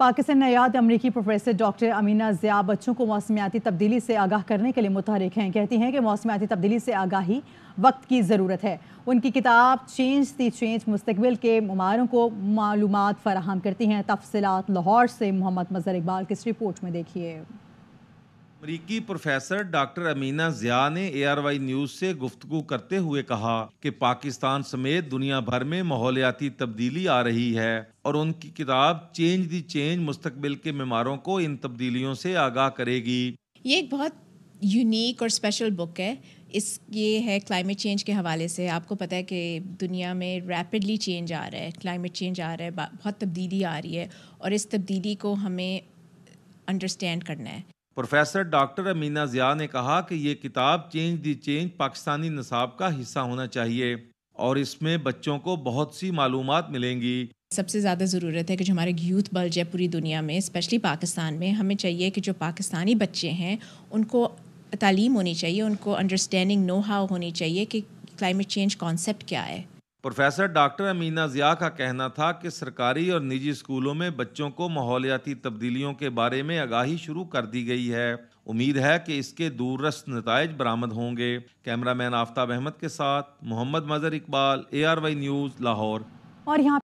पाकिस्तान नयाद अमरीकी professor doctor Amina Zia बच्चों को मौसमियाती तब्दीली से आगाह करने के लिए मुतहरक हैं कहती हैं कि मौसमियाती तब्दीली से आगाही वक्त की ज़रूरत है उनकी किताब चेंज दी चेंज मुस्तबिल के ममारों को मालूम फराहम करती हैं तफसलत लाहौर से मोहम्मद मजहर इकबाल की इस रिपोर्ट में देखिए अमरीकी प्रोफेसर डॉक्टर अमीना जिया ने एआरवाई न्यूज से गुफ्तु करते हुए कहा कि पाकिस्तान समेत दुनिया भर में माहौलियाती तब्दीली आ रही है और उनकी किताब चेंज दी चेंज मुस्तबिल के मेमारों को इन तब्दीलियों से आगाह करेगी ये एक बहुत यूनिक और स्पेशल बुक है इस ये है क्लाइमेट चेंज के हवाले से आपको पता है कि दुनिया में रैपिडली चेंज आ रहा है क्लाइमेट चेंज आ रहा है बहुत तब्दीली आ रही है और इस तब्दीली को हमें अंडरस्टैंड करना है प्रोफेसर डॉक्टर अमीना ज़िया ने कहा कि ये किताब चेंज दी चेंज पाकिस्तानी नसाब का हिस्सा होना चाहिए और इसमें बच्चों को बहुत सी मालूम मिलेंगी सबसे ज़्यादा ज़रूरत है कि जो हमारे यूथ बल्ज है पूरी दुनिया में स्पेशली पाकिस्तान में हमें चाहिए कि जो पाकिस्तानी बच्चे हैं उनको तालीम होनी चाहिए उनको अंडरस्टैंडिंग नो हाउ होनी चाहिए कि क्लाइमेट चेंज कॉन्सेप्ट क्या है प्रोफेसर डॉक्टर अमीना ज़िया का कहना था कि सरकारी और निजी स्कूलों में बच्चों को माहौलियाती तब्दीलियों के बारे में आगाही शुरू कर दी गई है उम्मीद है कि इसके दूरस्थ नतज बरामद होंगे कैमरामैन आफ्ताब अहमद के साथ मोहम्मद मजर इकबाल ए आर वाई न्यूज़ लाहौर और यहाँ